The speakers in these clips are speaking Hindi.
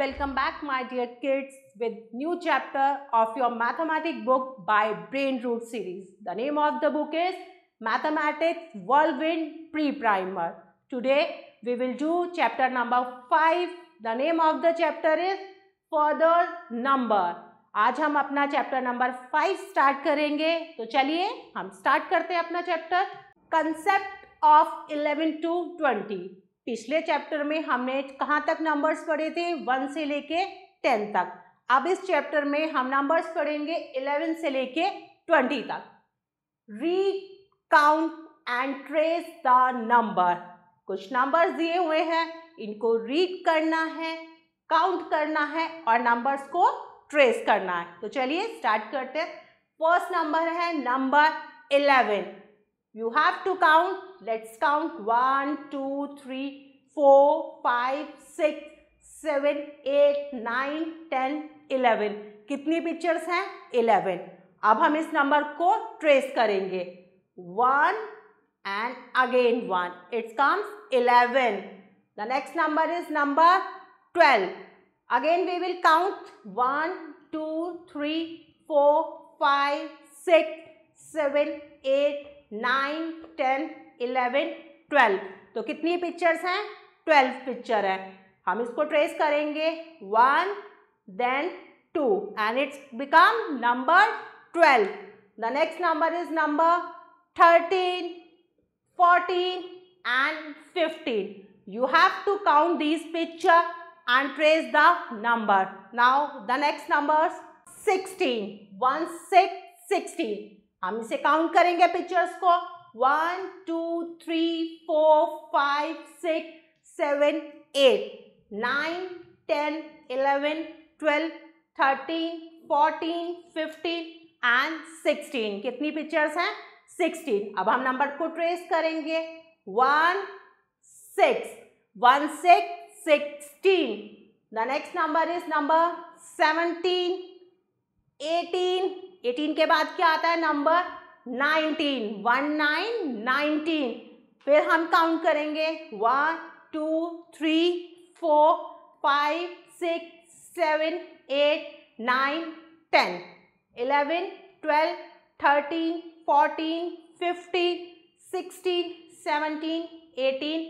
welcome back my dear kids with new chapter of your mathematics book by brain root series the name of the book is mathematics whirlwind pre-primer today we will do chapter number 5 the name of the chapter is further number आज हम अपना चैप्टर नंबर फाइव स्टार्ट करेंगे तो चलिए हम स्टार्ट करते हैं अपना chapter concept of eleven to twenty पिछले चैप्टर में हमने कहाँ तक नंबर्स पढ़े थे वन से लेके टेन तक अब इस चैप्टर में हम नंबर्स पढ़ेंगे इलेवन से लेके ट्वेंटी तक recount and trace the number कुछ नंबर्स दिए हुए हैं इनको रीड करना है काउंट करना है और नंबर्स को ट्रेस करना है तो चलिए स्टार्ट करते हैं फर्स्ट नंबर है number eleven you have to count let's count one two three four five six seven eight nine ten eleven कितनी पिक्चर्स हैं इलेवन अब हम इस नंबर को ट्रेस करेंगे one and again one it's comes eleven the next number is number twelve again we will count one two three four five six seven eight nine ten eleven twelve तो कितनी पिक्चर्स हैं ट्वेल्व पिक्चर है हम इसको ट्रेस करेंगे one then two and it's become number twelve the next number is number thirteen fourteen and fifteen you have to count this picture and trace the number now the next number sixteen one six sixteen हम इसे काउंट करेंगे पिक्चर्स को one two three four five six seven eight nine ten eleven twelve thirteen fourteen fifteen and sixteen कितनी पिक्चर्स हैं सिक्सटीन अब हम नंबर को ट्रेस करेंगे one six one six sixteen the next number is number seventeen eighteen eighteen के बाद क्या आता है number nineteen one nine nineteen फिर हम काउंट करेंगे one two three four five six seven eight nine ten eleven twelve thirteen fourteen fifteen sixteen seventeen eighteen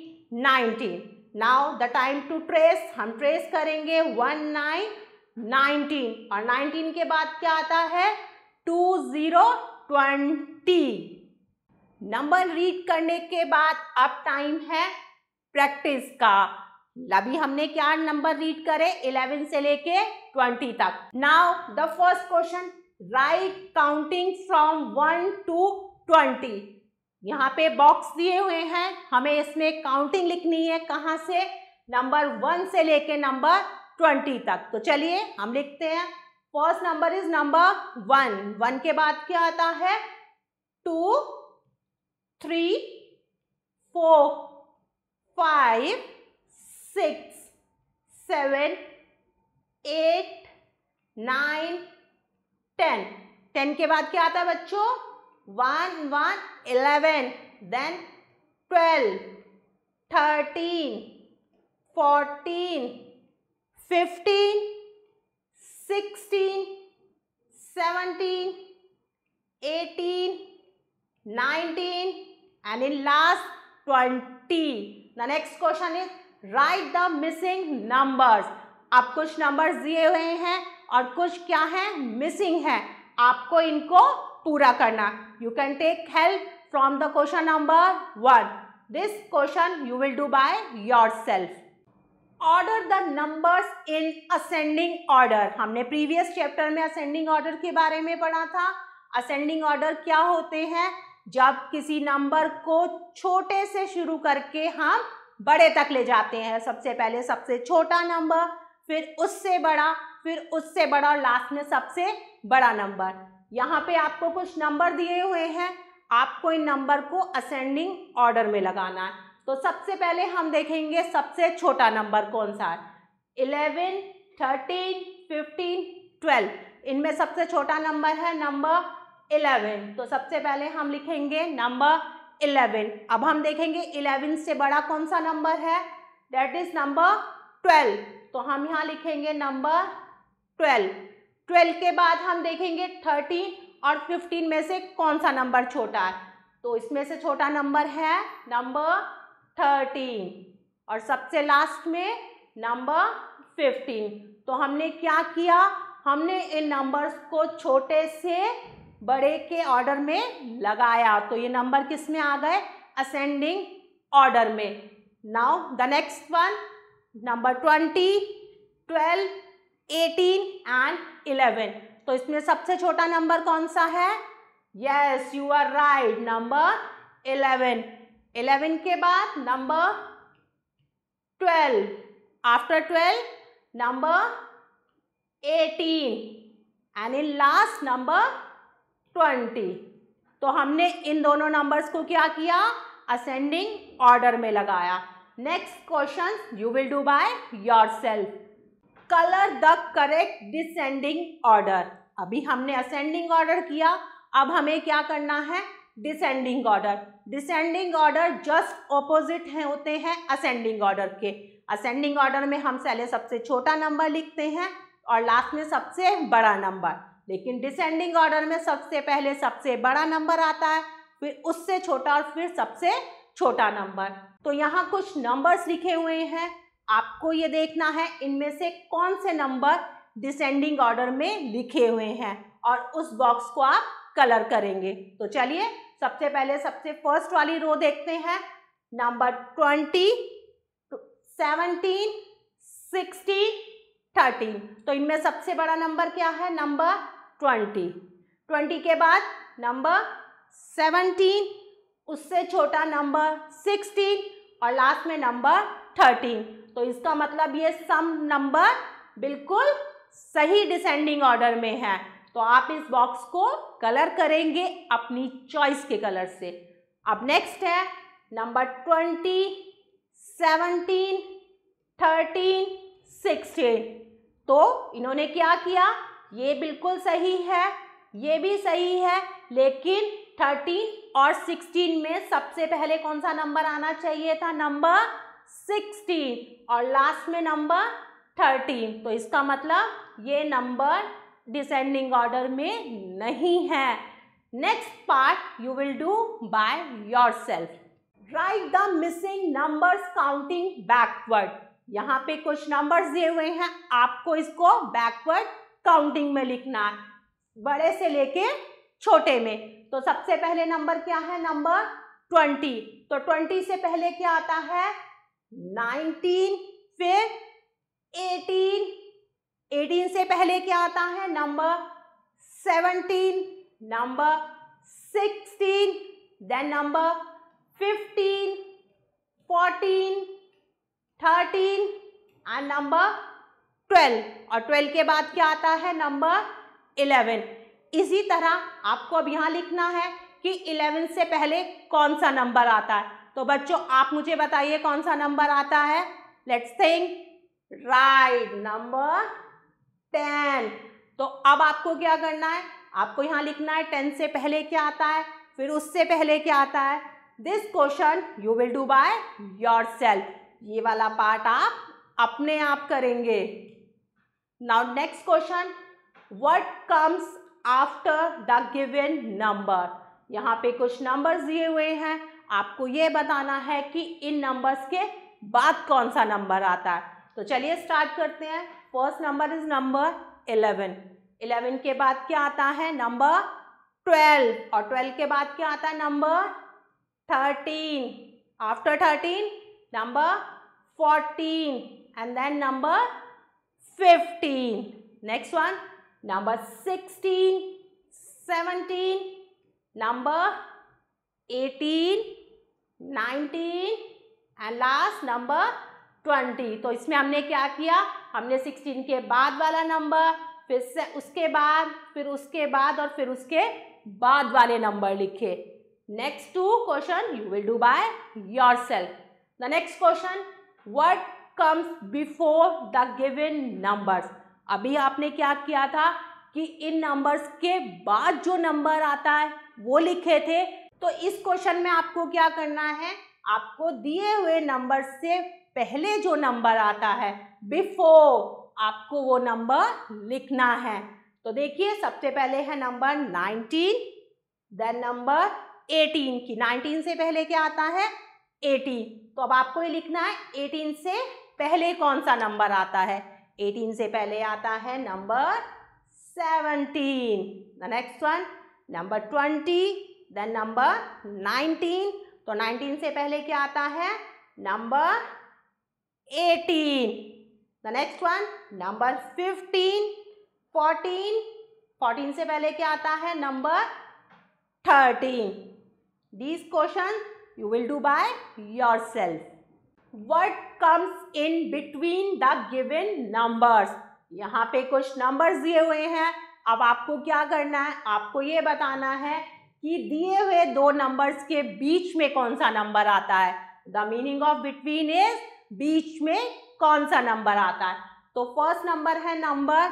nineteen now the time to trace हम ट्रेस करेंगे वन नाइन नाइनटीन और नाइनटीन के बाद क्या आता है two zero twenty number read करने के बाद अब टाइम है प्रैक्टिस का अभी हमने क्या नंबर रीड करे 11 से लेके 20 तक now the first question right counting from one to twenty यहाँ पे बॉक्स दिए हुए हैं हमें इसमें काउंटिंग लिखनी है कहाँ से नंबर वन से लेके नंबर ट्वेंटी तक तो चलिए हम लिखते हैं first number is number one one के बाद क्या आता है two three four five six seven eight nine ten ten के बाद क्या आता है बच्चों one one eleven then twelve thirteen fourteen fifteen sixteen seventeen eighteen nineteen and in last twenty the next question is right the missing numbers आप कुछ नंबर्स दिए हुए हैं और कुछ क्या है मिसिंग है आपको इनको पूरा करना you can take help from the question number one this question you will do by yourself order the numbers in ascending order हमने प्रीवियस चैप्टर में असेंडिंग ऑर्डर के बारे में पढ़ा था असेंडिंग ऑर्डर क्या होते हैं जब किसी नंबर को छोटे से शुरू करके हम बड़े तक ले जाते हैं सबसे पहले सबसे छोटा नंबर फिर उससे बड़ा फिर उससे बड़ा और लास्ट में सबसे बड़ा नंबर यहाँ पे आपको कुछ नंबर दिए हुए हैं आपको इन नंबर को असेंडिंग ऑर्डर में लगाना है तो सबसे पहले हम देखेंगे सबसे छोटा नंबर कौन सा है इलेवन थर्टीन फिफ्टीन ट्वेल्व इनमें सबसे छोटा नंबर है नंबर इलेवन तो सबसे पहले हम लिखेंगे नंबर इलेवन अब हम देखेंगे इलेवन से बड़ा कौन सा नंबर है दैट इज नंबर ट्वेल्व तो हम यहाँ लिखेंगे नंबर ट्वेल्व ट्वेल्व के बाद हम देखेंगे थर्टीन और फिफ्टीन में से कौन सा नंबर छोटा है तो इसमें से छोटा नंबर है नंबर थर्टीन और सबसे लास्ट में नंबर फिफ्टीन तो हमने क्या किया हमने इन नंबर्स को छोटे से बड़े के ऑर्डर में लगाया तो ये नंबर किस में आ गए असेंडिंग ऑर्डर में now the next one number twenty twelve eighteen and eleven तो इसमें सबसे छोटा नंबर कौन सा है yes you are right number eleven eleven के बाद number twelve after twelve number eighteen and in last number twenty तो हमने इन दोनों नंबर्स को क्या किया असेंडिंग ऑर्डर में लगाया next question you will do by yourself colour the correct descending order अभी हमने असेंडिंग ऑर्डर किया अब हमें क्या करना है descending order descending order just opposite हैं होते हैं असेंडिंग ऑर्डर के असेंडिंग ऑर्डर में हम पहले सबसे छोटा नंबर लिखते हैं और लास्ट में सबसे बड़ा नंबर लेकिन डिसेंडिंग ऑर्डर में सबसे पहले सबसे बड़ा नंबर आता है फिर उससे छोटा और फिर सबसे छोटा नंबर तो यहाँ कुछ नंबर्स लिखे हुए हैं आपको ये देखना है इनमें से कौन से नंबर डिसेंडिंग ऑर्डर में लिखे हुए हैं और उस बॉक्स को आप कलर करेंगे तो चलिए सबसे पहले सबसे फर्स्ट वाली रो देखते हैं number twenty seventeen sixteen thirteen तो इनमें सबसे बड़ा नंबर क्या है नंबर ट्वेंटी ट्वेंटी के बाद नंबर सेवनटीन उससे छोटा नंबर सिक्सटीन और लास्ट में नंबर थर्टीन तो इसका मतलब ये सम नंबर बिल्कुल सही डिसेंडिंग ऑर्डर में है तो आप इस बॉक्स को कलर करेंगे अपनी चॉइस के कलर से अब नेक्स्ट है number twenty seventeen thirteen sixteen तो इन्होंने क्या किया ये बिल्कुल सही है ये भी सही है लेकिन थर्टीन और सिक्सटीन में सबसे पहले कौन सा नंबर आना चाहिए था नंबर सिक्सटीन और लास्ट में नंबर थर्टीन तो इसका मतलब ये नंबर डिसेंडिंग ऑर्डर में नहीं है next part you will do by yourself right the missing numbers counting backward यहाँ पे कुछ नंबर्स दिए हुए हैं आपको इसको बैकवर्ड काउंटिंग में लिखना है बड़े से लेके छोटे में तो सबसे पहले नंबर क्या है नंबर ट्वेंटी तो ट्वेंटी से पहले क्या आता है नाइनटीन फिर एटीन एटीन से पहले क्या आता है number seventeen number sixteen then number fifteen fourteen thirteen and number twelve और ट्वेल्व के बाद क्या आता है नंबर इलेवन इसी तरह आपको अब यहाँ लिखना है कि इलेवन से पहले कौन सा नंबर आता है तो बच्चों आप मुझे बताइए कौन सा नंबर आता है let's think right number ten तो अब आपको क्या करना है आपको यहाँ लिखना है टेन से पहले क्या आता है फिर उससे पहले क्या आता है this question you will do by yourself ये वाला पार्ट आप अपने आप करेंगे now next question what comes after the given number यहाँ पे कुछ numbers दिए हुए हैं आपको ये बताना है कि इन numbers के बाद कौन सा नंबर आता है तो चलिए स्टार्ट करते हैं first number is number eleven eleven के बाद क्या आता है नंबर ट्वेल्व और ट्वेल्व के बाद क्या आता है number thirteen after thirteen number fourteen and then number 15 next one number 16 17 number 18 19 and last number twenty तो इसमें हमने क्या किया हमने सिक्सटीन के बाद वाला नंबर फिर से उसके बाद फिर उसके बाद और फिर उसके बाद वाले नंबर लिखे next two question you will do by yourself the next question what comes before the given numbers अभी आपने क्या किया था कि इन नंबर्स के बाद जो नंबर आता है वो लिखे थे तो इस क्वेश्चन में आपको क्या करना है आपको दिए हुए नंबर से पहले जो नंबर आता है बिफोर आपको वो नंबर लिखना है तो देखिए सबसे पहले है नंबर 19 देन नंबर 18 की 19 से पहले क्या आता है 18 तो अब आपको ये लिखना है 18 से पहले कौन सा नंबर आता है 18 से पहले आता है number 17 the next one number 20 then number 19 तो 19 से पहले क्या आता है number 18 the next one number 15 14 14 से पहले क्या आता है number 13 question you will do by yourself what comes in between the given numbers यहाँ पे कुछ नंबर्स दिए हुए हैं अब आपको क्या करना है आपको ये बताना है कि दिए हुए दो नंबर्स के बीच में कौन सा नंबर आता है the meaning of between is बीच में कौन सा नंबर आता है तो फर्स्ट नंबर है नंबर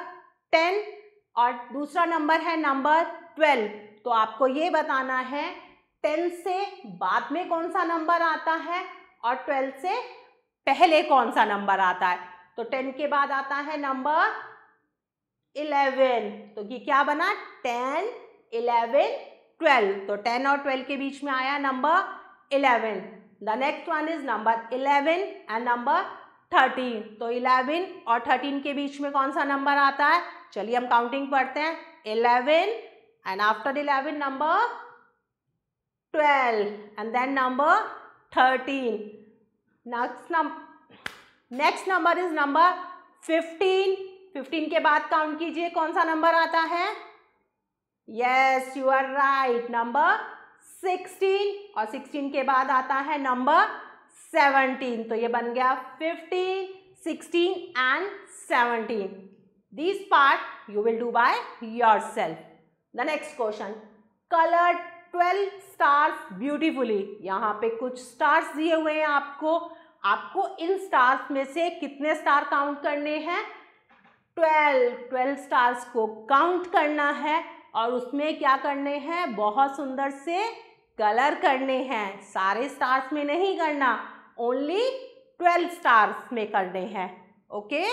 टेन और दूसरा नंबर है नंबर ट्वेल्व तो आपको ये बताना है टेन से बाद में कौन सा नंबर आता है और ट्वेल्थ से पहले कौन सा नंबर आता है तो टेन के बाद आता है नंबर इलेवन तो ये क्या बना टेन इलेवन ट्वेल्व तो टेन और ट्वेल्व के बीच में आया number eleven the next one is number eleven and number thirteen तो इलेवन और थर्टीन के बीच में कौन सा नंबर आता है चलिए हम काउंटिंग पढ़ते हैं eleven and after eleven number twelve and then number thirteen next number next number is number fifteen fifteen के बाद काउंट कीजिए कौन सा नंबर आता है yes you are right number sixteen और सिक्सटीन के बाद आता है नंबर सेवनटीन तो ये बन गया fifteen sixteen and seventeen this part you will do by yourself the next question coloured twelve stars beautifully यहाँ पे कुछ स्टार्स दिए हुए हैं आपको आपको इन स्टार्स में से कितने स्टार काउंट करने हैं ट्वेल्व ट्वेल्व स्टार्स को काउंट करना है और उसमें क्या करने हैं बहुत सुंदर से कलर करने हैं सारे स्टार्स में नहीं करना ओनली ट्वेल्व स्टार्स में करने हैं okay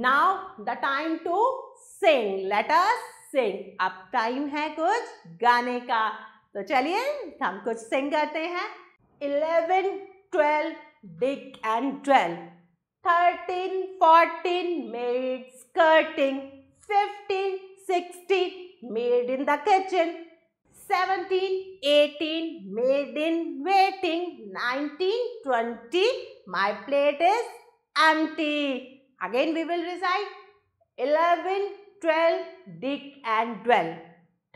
now the time to sing letters sing अब टाइम है कुछ गाने का तो चलिए हम कुछ सिंग करते हैं eleven twelve dig and twelve thirteen fourteen maid skirting fifteen sixteen maid in the kitchen seventeen eighteen maid in waiting nineteen twenty my plate is empty. Again we will recite 11, 12, Dick and 12.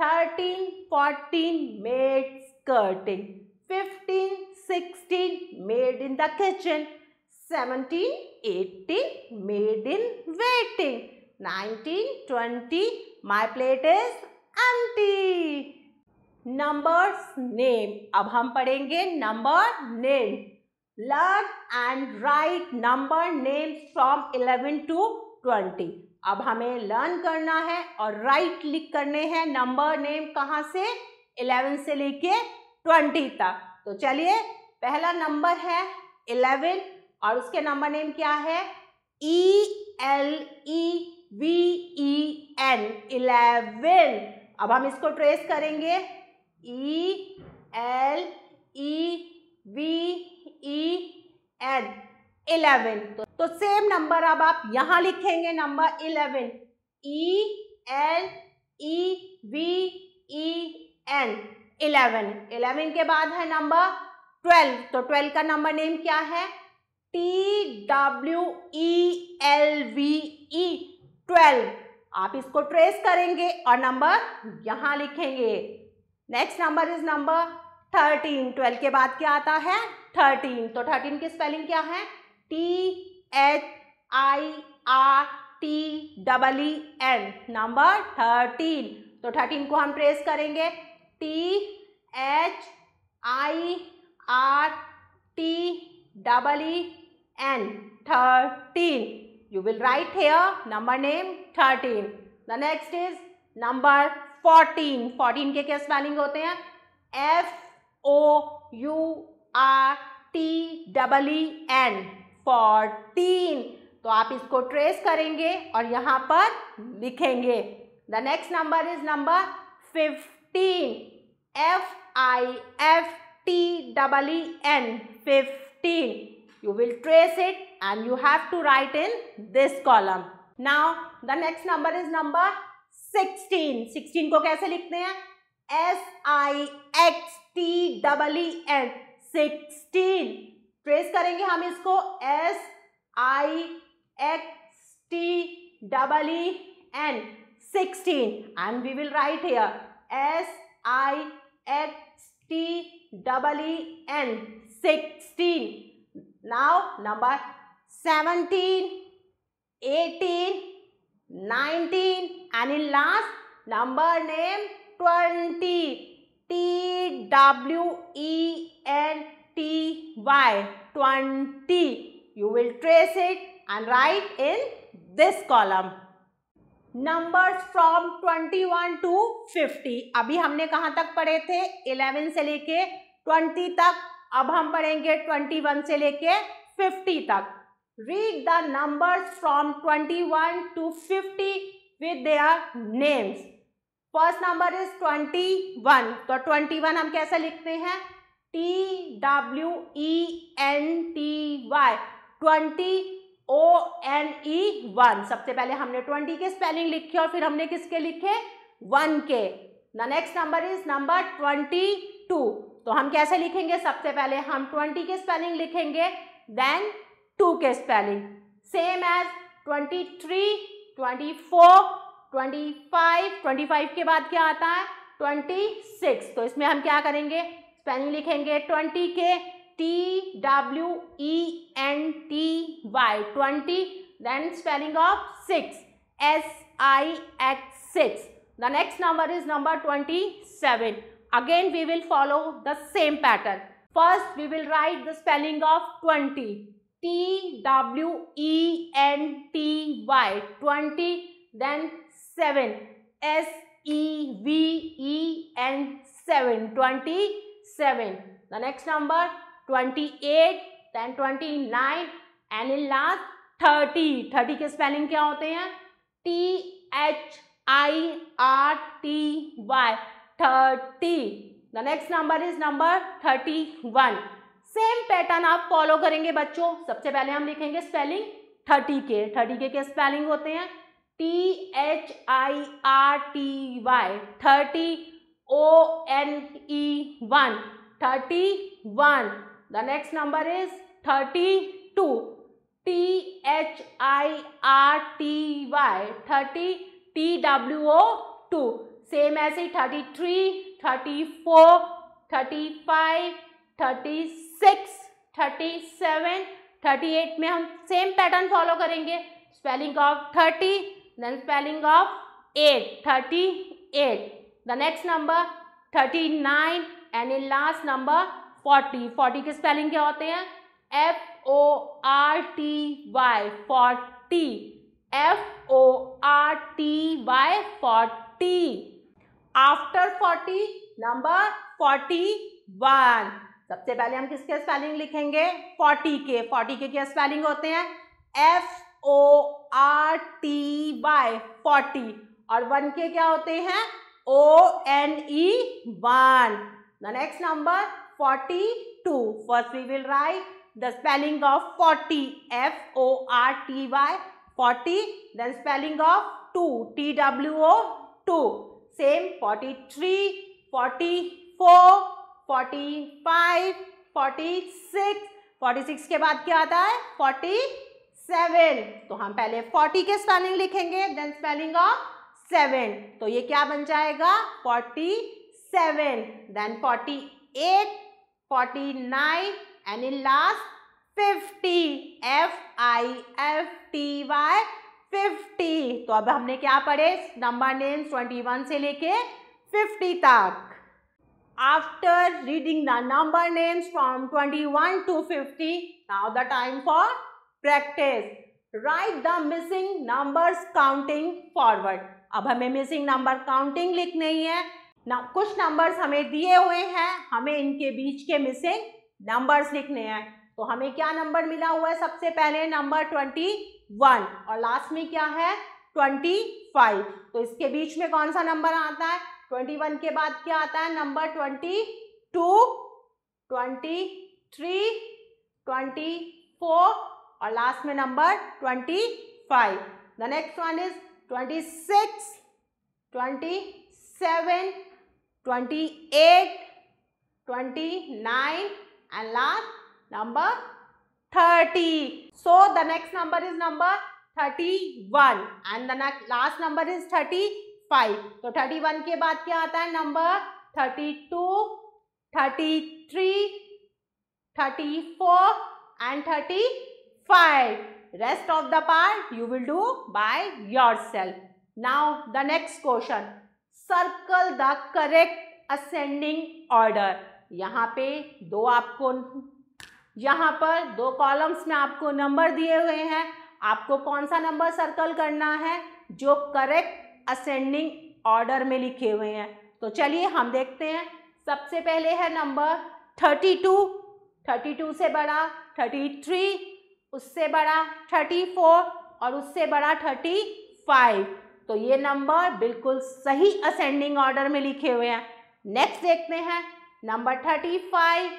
Thirteen fourteen maid skirting fifteen sixteen maid in the kitchen seventeen eighteen maid in waiting nineteen twenty my plate is empty numbers name अब हम पढ़ेंगे number name learn and write number names from 11 to 20 अब हमें लर्न करना है और राइट लिख करने हैं नंबर नेम कहाँ से इलेवन से लेके ट्वेंटी तक तो चलिए पहला नंबर है इलेवन और उसके नंबर नेम क्या है E L E V E N eleven अब हम इसको ट्रेस करेंगे E L E V E N eleven तो सेम नंबर अब आप यहां लिखेंगे number eleven E L E V E N eleven eleven के बाद है नंबर ट्वेल्व तो ट्वेल्व का नंबर नेम क्या है T W E L V E twelve आप इसको ट्रेस करेंगे और नंबर यहां लिखेंगे next number is number thirteen twelve के बाद क्या आता है थर्टीन तो थर्टीन की स्पेलिंग क्या है T H I R T double E N number thirteen तो थर्टीन को हम प्रेस करेंगे T H I R T double E N thirteen you will write here number name thirteen the next is number fourteen fourteen के क्या स्पेलिंग होते हैं F O U R T double E N fourteen तो आप इसको ट्रेस करेंगे और यहाँ पर लिखेंगे the next number is number fifteen F I F T double E N fifteen you will trace it and you have to write in this column now the next number is number sixteen sixteen को कैसे लिखते हैं S I X T double E N sixteen trace करेंगे हम इसको S I X T double E N sixteen and we will write here S I X T double E N sixteen now number seventeen eighteen nineteen and in last number name twenty T W E N T Y twenty you will trace it and write in this column numbers from twenty one to fifty अभी हमने कहाँ तक पढ़े थे इलेवन से लेके ट्वेंटी तक अब हम पढ़ेंगे ट्वेंटी वन से लेके फिफ्टी तक read the number from twenty one to fifty with their names first number is twenty one तो ट्वेंटी वन हम कैसे लिखते हैं T W E N T Y twenty O N E one सबसे पहले हमने ट्वेंटी के स्पेलिंग लिखे और फिर हमने किसके लिखे वन के the next number is number twenty two तो हम कैसे लिखेंगे सबसे पहले हम ट्वेंटी के स्पेलिंग लिखेंगे देन टू के spelling same as twenty three twenty four twenty five twenty five के बाद क्या आता है ट्वेंटी सिक्स तो इसमें हम क्या करेंगे स्पेलिंग लिखेंगे ट्वेंटी के T W E N T Y twenty then spelling of six S I X six the next number is number twenty seven again we will follow the same pattern first we will write the spelling of twenty T W E N T Y twenty then seven S E V E N seven twenty seven. The next number twenty eight, then twenty nine, and in last thirty thirty के स्पेलिंग क्या होते हैं T H I R T Y thirty the next number is number thirty one same pattern आप फॉलो करेंगे बच्चों सबसे पहले हम लिखेंगे स्पेलिंग थर्टी के थर्टी के क्या स्पेलिंग होते हैं T H I R T Y thirty O N E one thirty one. the next number is thirty two. T H I R T Y thirty T W O two. same as it thirty thirty thirty three, four, five, 33 34 35 36 37 38 में हम सेम पैटर्न फॉलो करेंगे of thirty, then spelling of eight, thirty eight. The next number thirty nine and in last number forty forty के स्पेलिंग क्या होते हैं F O R T Y forty F O R T Y forty after forty number forty one सबसे पहले हम किसके स्पेलिंग लिखेंगे फोर्टी के फोर्टी के क्या स्पेलिंग होते हैं F O R T Y forty और वन के क्या होते हैं O N E one. The next number forty two. First we will write the spelling of forty. F O R T Y forty. then spelling of two. T W O two. same forty forty forty three, four, five, forty six. Forty six के बाद क्या आता है Forty seven. तो हम पहले forty के spelling लिखेंगे then spelling of सेवन तो ये क्या बन जाएगा forty seven then forty eight forty nine and in last fifty F I F T Y fifty तो अब हमने क्या पढ़े नंबर नेम्स ट्वेंटी वन से लेके फिफ्टी तक after reading the number names from twenty one to fifty now the time for practice write the missing numbers counting forward अब हमें मिसिंग नंबर काउंटिंग लिखनी है ना कुछ नंबर्स हमें दिए हुए हैं हमें इनके बीच के मिसिंग नंबर्स लिखने हैं तो हमें क्या नंबर मिला हुआ है सबसे पहले नंबर ट्वेंटी वन और लास्ट में क्या है ट्वेंटी फाइव तो इसके बीच में कौन सा नंबर आता है ट्वेंटी वन के बाद क्या आता है number twenty two twenty three twenty four और लास्ट में number twenty five the next one is twenty six twenty seven twenty eight twenty nine and last number thirty so the next number is number thirty one and last number is thirty five तो थर्टी वन के बाद क्या आता है number thirty two thirty three thirty four and thirty five rest of the part you will do by yourself now the next question circle the correct ascending order यहाँ पे दो आपको यहाँ पर दो कॉलम्स में आपको नंबर दिए हुए हैं आपको कौन सा नंबर सर्कल करना है जो करेक्ट असेंडिंग ऑर्डर में लिखे हुए हैं तो चलिए हम देखते हैं सबसे पहले है number thirty two thirty two से बड़ा थर्टी थ्री उससे बड़ा थर्टी फोर और उससे बड़ा थर्टी फाइव तो ये नंबर बिल्कुल सही असेंडिंग ऑर्डर में लिखे हुए हैं नेक्स्ट देखते हैं number thirty five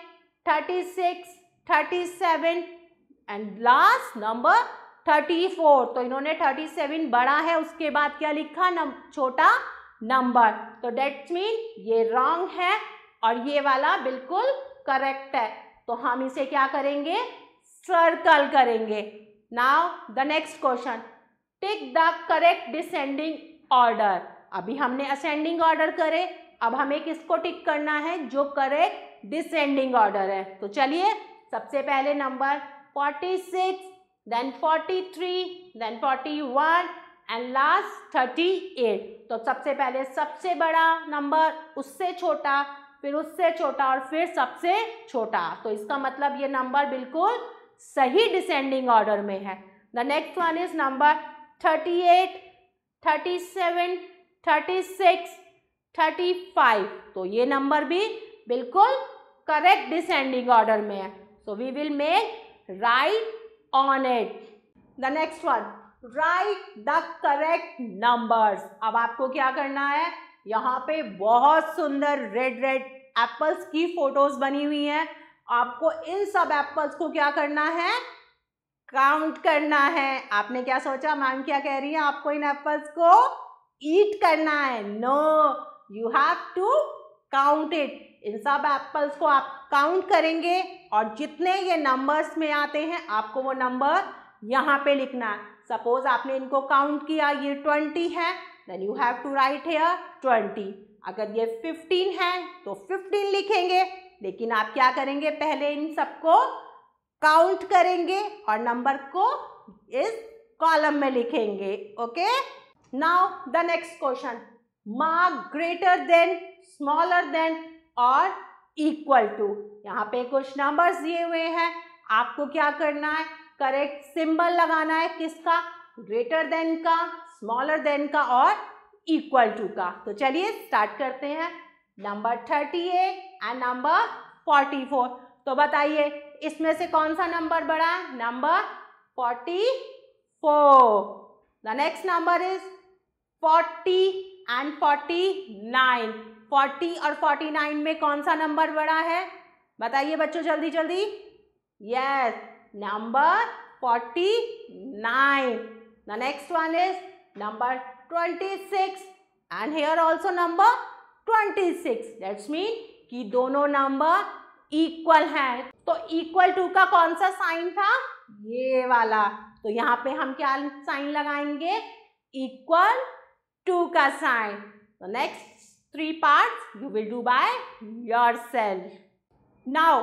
thirty six thirty seven and last number thirty four तो इन्होंने थर्टी सेवन बड़ा है उसके बाद क्या लिखा नम, छोटा नंबर तो डेट मीन ये रॉन्ग है और ये वाला बिल्कुल करेक्ट है तो हम इसे क्या करेंगे सर्कल करेंगे now the next question tick the correct descending order अभी हमने असेंडिंग ऑर्डर करे अब हमें किसको टिक करना है जो करेक्ट डिसेंडिंग ऑर्डर है तो चलिए सबसे पहले number forty six then forty three then forty one and last thirty eight तो सबसे पहले सबसे बड़ा नंबर उससे छोटा फिर उससे छोटा और फिर सबसे छोटा तो इसका मतलब ये नंबर बिल्कुल सही डिसेंडिंग ऑर्डर में है the next one is number thirty eight thirty seven thirty six thirty five तो ये नंबर भी बिल्कुल करेक्ट डिसेंडिंग ऑर्डर में है so we will make right on it the next one write the correct numbers अब आपको क्या करना है यहाँ पे बहुत सुंदर रेड रेड एप्पल्स की फोटोज बनी हुई हैं आपको इन सब एप्पल्स को क्या करना है काउंट करना है आपने क्या सोचा मैम क्या कह रही है आपको इन एप्पल्स को ईट करना है no you have to count it इन सब एप्पल्स को आप काउंट करेंगे और जितने ये नंबर्स में आते हैं आपको वो नंबर यहाँ पे लिखना है सपोज आपने इनको काउंट किया ये ट्वेंटी है then you have to write here twenty अगर ये फिफ्टीन है तो फिफ्टीन लिखेंगे लेकिन आप क्या करेंगे पहले इन सबको काउंट करेंगे और नंबर को इस कॉलम में लिखेंगे okay now the next question mark greater than smaller than और इक्वल टू यहाँ पे कुछ नंबर्स दिए हुए हैं आपको क्या करना है करेक्ट सिंबल लगाना है किसका ग्रेटर देन का स्मॉलर देन का और इक्वल टू का तो चलिए स्टार्ट करते हैं number thirty eight and number forty four तो बताइए इसमें से कौन सा नंबर बड़ा number forty four the next number is forty and forty nine forty और फोर्टी नाइन में कौन सा नंबर बड़ा है बताइए बच्चों जल्दी जल्दी yes number forty nine the next one is number twenty six and here also number twenty six that's mean कि दोनों नंबर इक्वल हैं तो इक्वल टू का कौन सा साइन था ये वाला तो यहाँ पे हम क्या साइन लगाएंगे इक्वल टू का साइन तो next three parts you will do by yourself now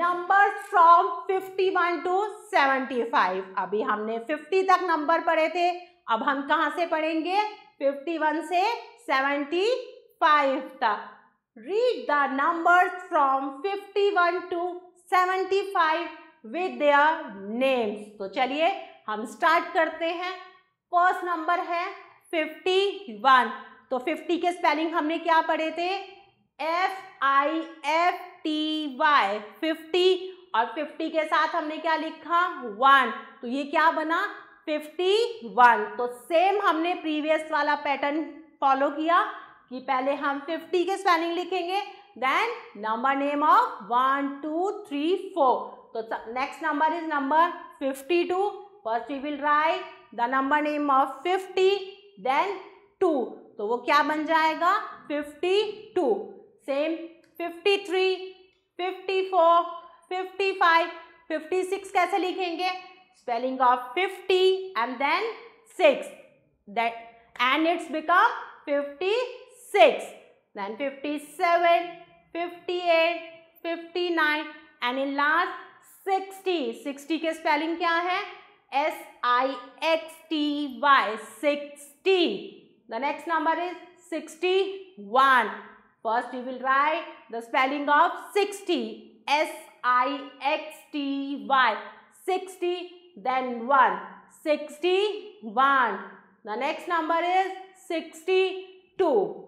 number from 51 to 75 अभी हमने 50 तक नंबर पढ़े थे अब हम कहाँ से पढ़ेंगे 51 से सेवेंटी फाइव तक read from fifty one to seventy five with their names तो चलिए हम स्टार्ट करते हैं फर्स्ट नंबर है वन तो फिफ्टी के स्पेलिंग हमने क्या पढ़े थे F I F T Y fifty और फिफ्टी के साथ हमने क्या लिखा वन तो ये क्या बना फिफ्टी वन तो सेम हमने प्रीवियस वाला पैटर्न फॉलो किया कि पहले हम 50 के स्पेलिंग लिखेंगे then number name of one two three four तो next number is number 52 first we will write the number name of 50 then two तो वो क्या बन जाएगा 52 सेम 53 54 55 56 कैसे लिखेंगे spelling of 50 and then six that and it's become 56 six, then fifty-seven, fifty-eight, fifty-nine, and in last sixty. Sixty के spelling क्या है S I X T Y sixty. The next number is sixty-one. First we will write the spelling of sixty. S I X T Y sixty. then one sixty-one. The next number is sixty-two.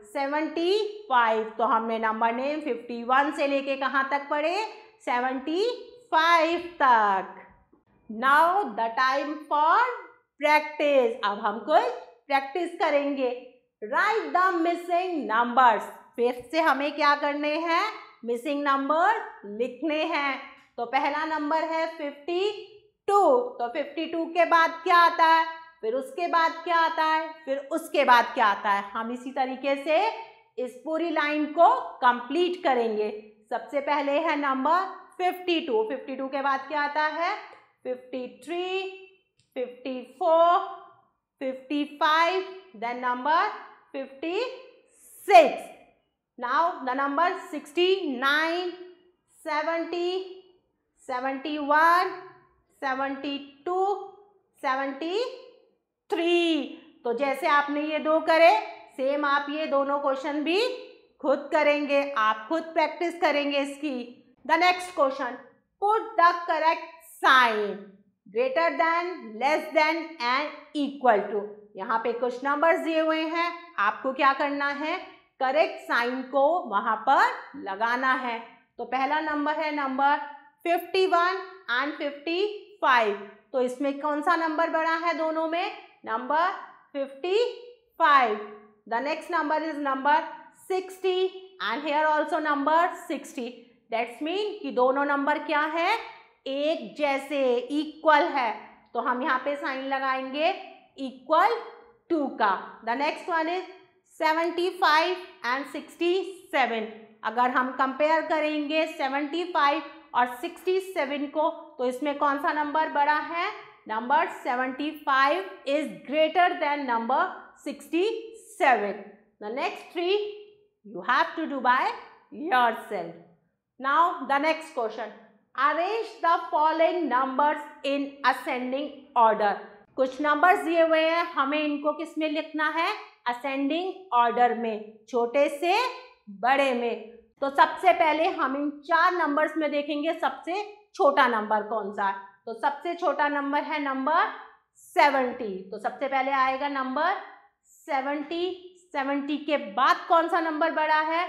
Seventy five तो हमने नंबर नेम फिफ्टी वन से लेके कहाँ तक पढ़े सेवेंटी फाइव तक now the time for practice अब हम कुछ प्रैक्टिस करेंगे राइट द मिसिंग नंबर्स फिर से हमें क्या करने हैं मिसिंग नंबर लिखने हैं तो पहला नंबर है फिफ्टी टू तो फिफ्टी टू के बाद क्या आता है फिर उसके बाद क्या आता है फिर उसके बाद क्या आता है हम इसी तरीके से इस पूरी लाइन को कंप्लीट करेंगे सबसे पहले है नंबर 52 52 के बाद क्या आता है 53 54 55 then number 56 now the number 69 70 71 72 70 three तो जैसे आपने ये दो करे सेम आप ये दोनों क्वेश्चन भी खुद करेंगे आप खुद प्रैक्टिस करेंगे इसकी the next question put the correct sign greater than less than and equal to यहाँ पे कुछ नंबर दिए हुए हैं आपको क्या करना है करेक्ट साइन को वहां पर लगाना है तो पहला नंबर है नंबर 51 एंड 55 तो इसमें कौन सा नंबर बड़ा है दोनों में number 55 the next number is number 60 and here also number 60 that's mean कि दोनों number क्या है एक जैसे equal है तो हम यहाँ पे साइन लगाएंगे equal टू का the next one is 75 and 67 अगर हम कंपेयर करेंगे 75 और 67 को तो इसमें कौन सा नंबर बड़ा है number seventy five is greater than number sixty seven the next three you have to do by yourself now the next question arrange the following numbers in ascending order कुछ नंबर्स दिए हुए हैं हमें इनको किस में लिखना है असेंडिंग ऑर्डर में छोटे से बड़े में तो सबसे पहले हम इन चार नंबर्स में देखेंगे सबसे छोटा नंबर कौन सा है तो सबसे छोटा नंबर है नंबर सेवेंटी तो सबसे पहले आएगा नंबर सेवेंटी सेवेंटी के बाद कौन सा नंबर बड़ा है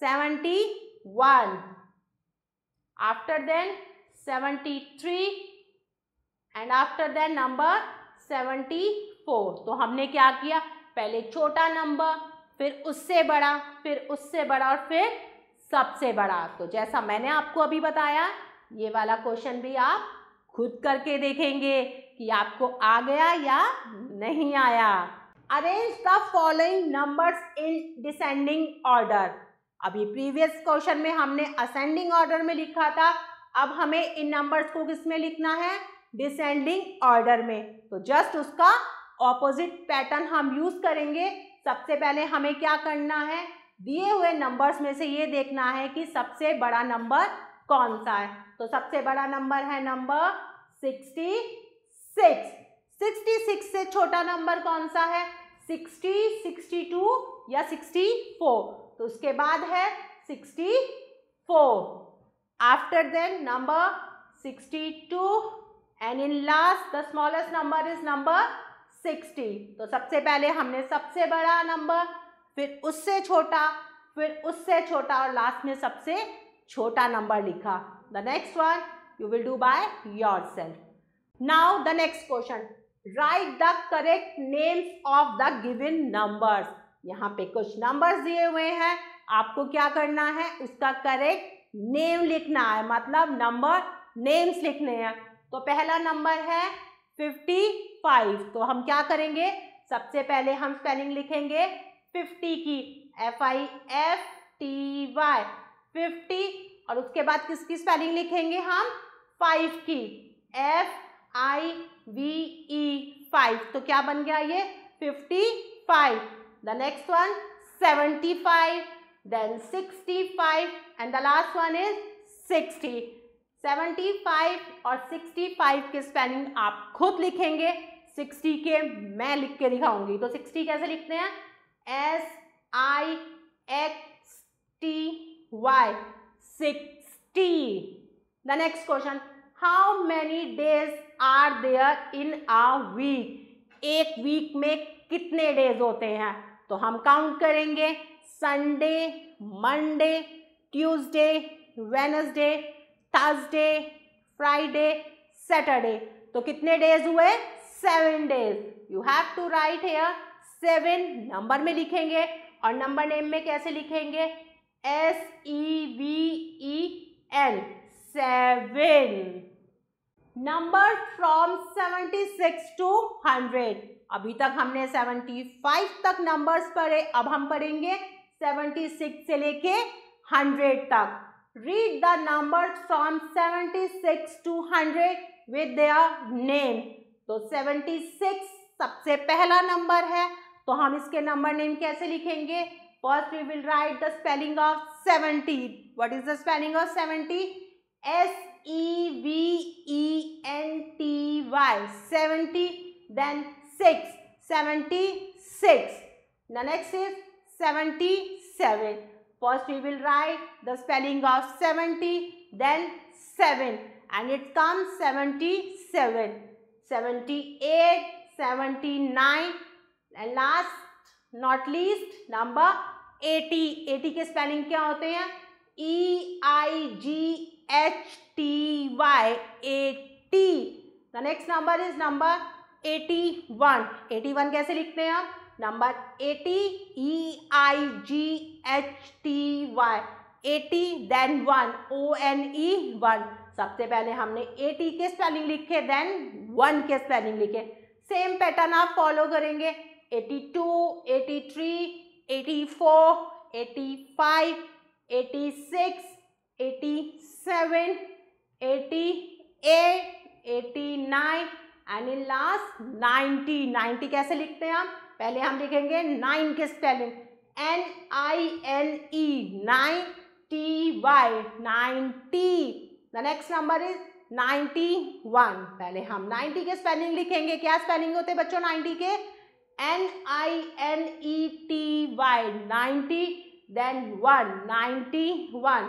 seventy one after then seventy three and after then number seventy four तो हमने क्या किया पहले छोटा नंबर फिर उससे बड़ा फिर उससे बड़ा और फिर सबसे बड़ा तो जैसा मैंने आपको अभी बताया ये वाला क्वेश्चन भी आप खुद करके देखेंगे कि आपको आ गया या नहीं आया arrange the following numbers in descending order अभी प्रीवियस क्वेश्चन में हमने असेंडिंग ऑर्डर में लिखा था अब हमें इन नंबर्स को किस में लिखना है डिसेंडिंग ऑर्डर में तो जस्ट उसका ऑपोजिट पैटर्न हम यूज करेंगे सबसे पहले हमें क्या करना है दिए हुए नंबर्स में से ये देखना है कि सबसे बड़ा नंबर कौन सा है तो सबसे बड़ा नंबर है number sixty six sixty six से छोटा नंबर कौन सा है सिक्सटी सिक्सटी टू या सिक्सटी फोर तो उसके बाद है sixty four after then number sixty two and in last the smallest number is number sixty तो सबसे पहले हमने सबसे बड़ा नंबर फिर उससे छोटा फिर उससे छोटा और लास्ट में सबसे छोटा नंबर लिखा the next one you will do by yourself now the next question write the correct names of the given numbers यहाँ पे कुछ नंबर दिए हुए हैं आपको क्या करना है उसका करेक्ट नेम लिखना है मतलब नंबर नेम्स लिखने हैं तो पहला नंबर है फिफ्टी फाइव तो हम क्या करेंगे सबसे पहले हम स्पेलिंग लिखेंगे फिफ्टी की F I F T Y fifty और उसके बाद किसकी स्पेलिंग लिखेंगे हम फाइव की F I V E five तो क्या बन गया ये fifty five the next one seventy five then sixty five and the last one is sixty seventy five और सिक्सटी फाइव के स्पेलिंग आप खुद लिखेंगे सिक्सटी के मैं लिख के दिखाऊंगी तो सिक्सटी कैसे लिखते हैं S I X T Y sixty the next question how many days are there in a week एक वीक में कितने डेज होते हैं तो हम काउंट करेंगे Sunday Monday Tuesday Wednesday Thursday Friday Saturday तो कितने डेज हुए seven days you have to write here seven number में लिखेंगे और नंबर नेम में कैसे लिखेंगे S E V E N seven number from six to hundred अभी तक हमने फाइव तक नंबर्स पढ़े अब हम पढ़ेंगे सिक्स से लेके हंड्रेड तक read the numbers from six to hundred with their name तो सिक्स सबसे पहला नंबर है तो हम इसके नंबर नेम कैसे लिखेंगे first we will write the spelling of seventy what is the spelling of seventy S E V E N T Y seventy then six seventy six the next is seventy seven first you will write the spelling of seventy then seven and it come seventy seven seventy eight seventy nine and last not least number eighty eighty के स्पेलिंग क्या होते हैं E I G H T Y eighty the next number is number eighty one eighty one कैसे लिखते हैं आप number eighty E I G H T Y eighty then one O N E one सबसे पहले हमने एटी के स्पेलिंग लिखे देन वन के स्पेलिंग लिखे सेम पैटर्न आप फॉलो करेंगे eighty two eighty three eighty four eighty five eighty six eighty 87, eighty nine and in last ninety ninety कैसे लिखते हैं आप पहले हम लिखेंगे नाइन के spelling N I N E nine T Y ninety the next number is ninety one पहले हम नाइन्टी के स्पेलिंग लिखेंगे क्या स्पेलिंग होते हैं बच्चों 90 के N I N E T Y ninety then one ninety one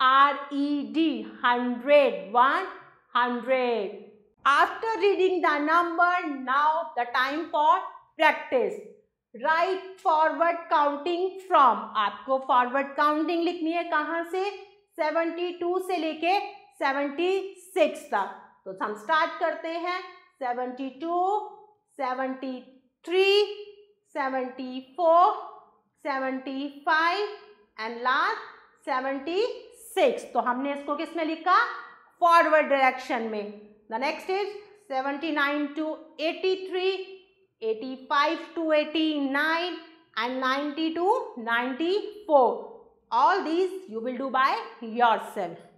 R E D, 100, 100. After reading the number, now the time for practice. Right forward counting from आपको फॉरवर्ड काउंटिंग लिखनी है कहाँ से 72 से लेके 76 तक तो हम स्टार्ट करते हैं 72 73 74 75 एंड लास्ट 76 सिक्स तो हमने इसको किस में लिखा फॉरवर्ड डायरेक्शन में the next is seventy nine to eighty three eighty five to eighty nine and ninety two ninety four all these you will do by yourself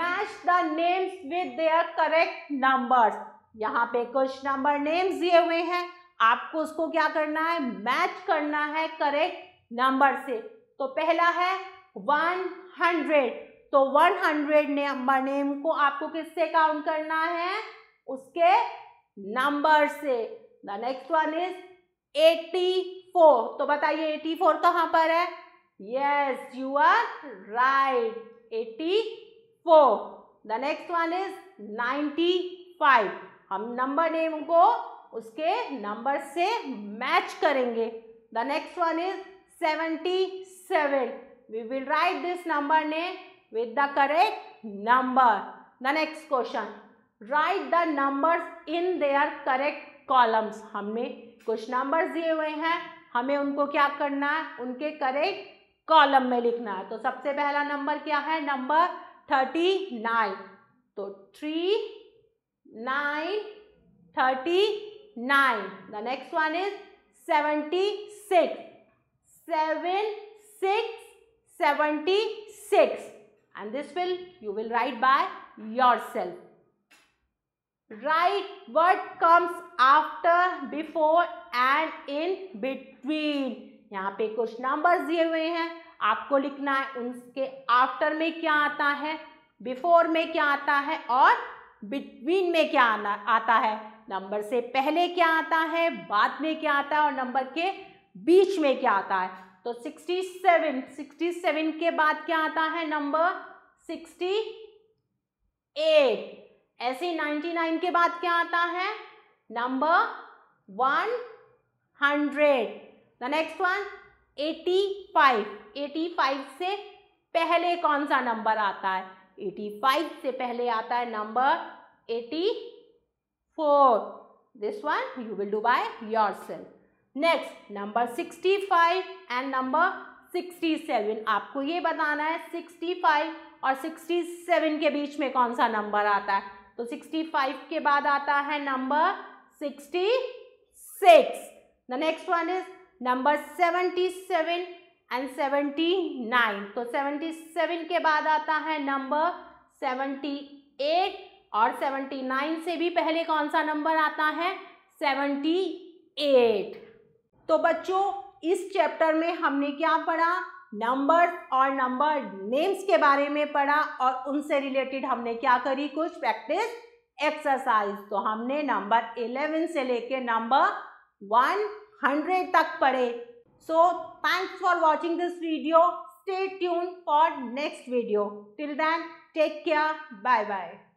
match the names with their correct numbers यहाँ पे कुछ नंबर नेम्स दिए हुए हैं आपको उसको क्या करना है मैच करना है करेक्ट नंबर से तो पहला है वन हंड्रेड तो 100 ने नेम को आपको किससे काउंट करना है उसके नंबर से द नेक्स्ट वन इज 84 तो बताइए 84 कहाँ पर है yes you are right 84 the next one is 95 हम नंबर नेम को उसके नंबर से मैच करेंगे the next one is 77 we will write this number name with the correct number. The next question. Write the numbers in their correct columns. हमने कुछ numbers दिए हुए हैं हमें उनको क्या करना है उनके करेक्ट कॉलम में लिखना है तो सबसे पहला नंबर क्या है नंबर थर्टी नाइन तो three nine thirty nine the next one is seventy six seven six seventy six and this will you will write by yourself write what comes after before and in between यहाँ पे कुछ नंबर दिए हुए हैं आपको लिखना है उनके आफ्टर में क्या आता है बिफोर में क्या आता है और बिटवीन में क्या आना आता है नंबर से पहले क्या आता है बाद में क्या आता है और नंबर के बीच में क्या आता है तो 67 67 के बाद क्या आता है नंबर 68 ऐसे 99 के बाद क्या आता है नंबर 100 द नेक्स्ट वन 85 85 से पहले कौन सा नंबर आता है 85 से पहले आता है number 84 this one you will do by self next number sixty five and number sixty seven आपको ये बताना है सिक्सटी फाइव और सिक्सटी सेवन के बीच में कौन सा नंबर आता है तो सिक्सटी फाइव के बाद आता है number sixty six the next one is number seventy seven and seventy nine तो सेवेंटी सेवन के बाद आता है नंबर सेवेंटी एट और सेवेंटी नाइन से भी पहले कौन सा नंबर आता है सेवेंटी एट तो बच्चों इस चैप्टर में हमने क्या पढ़ा नंबर और नंबर नेम्स के बारे में पढ़ा और उनसे रिलेटेड हमने क्या करी कुछ प्रैक्टिस एक्सरसाइज तो हमने नंबर इलेवन से लेके नंबर वन हंड्रेड तक पढ़े so thanks for watching this video stay tune for next video till then take care bye bye